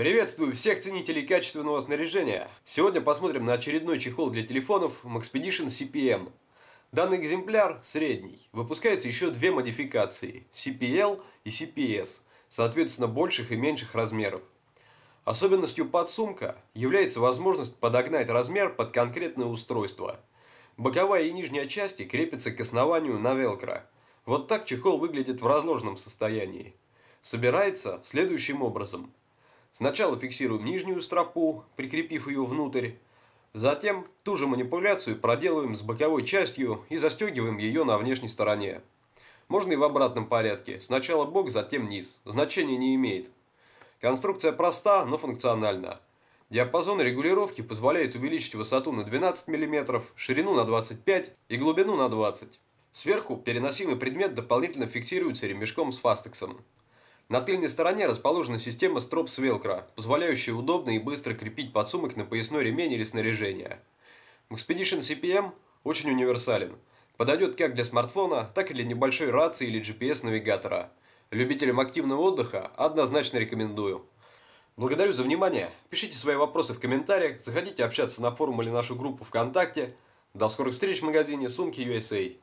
Приветствую всех ценителей качественного снаряжения! Сегодня посмотрим на очередной чехол для телефонов Maxpedition CPM. Данный экземпляр средний. Выпускается еще две модификации – CPL и CPS, соответственно больших и меньших размеров. Особенностью подсумка является возможность подогнать размер под конкретное устройство. Боковая и нижняя части крепятся к основанию на велкро. Вот так чехол выглядит в разложенном состоянии. Собирается следующим образом – Сначала фиксируем нижнюю стропу, прикрепив ее внутрь. Затем ту же манипуляцию проделываем с боковой частью и застегиваем ее на внешней стороне. Можно и в обратном порядке. Сначала бок, затем низ. Значения не имеет. Конструкция проста, но функциональна. Диапазон регулировки позволяет увеличить высоту на 12 мм, ширину на 25 и глубину на 20 Сверху переносимый предмет дополнительно фиксируется ремешком с фастексом. На тыльной стороне расположена система строп с велкро, позволяющая удобно и быстро крепить подсумок на поясной ремень или снаряжение. Expedition CPM очень универсален. Подойдет как для смартфона, так и для небольшой рации или GPS-навигатора. Любителям активного отдыха однозначно рекомендую. Благодарю за внимание. Пишите свои вопросы в комментариях, заходите общаться на форум или нашу группу ВКонтакте. До скорых встреч в магазине «Сумки USA».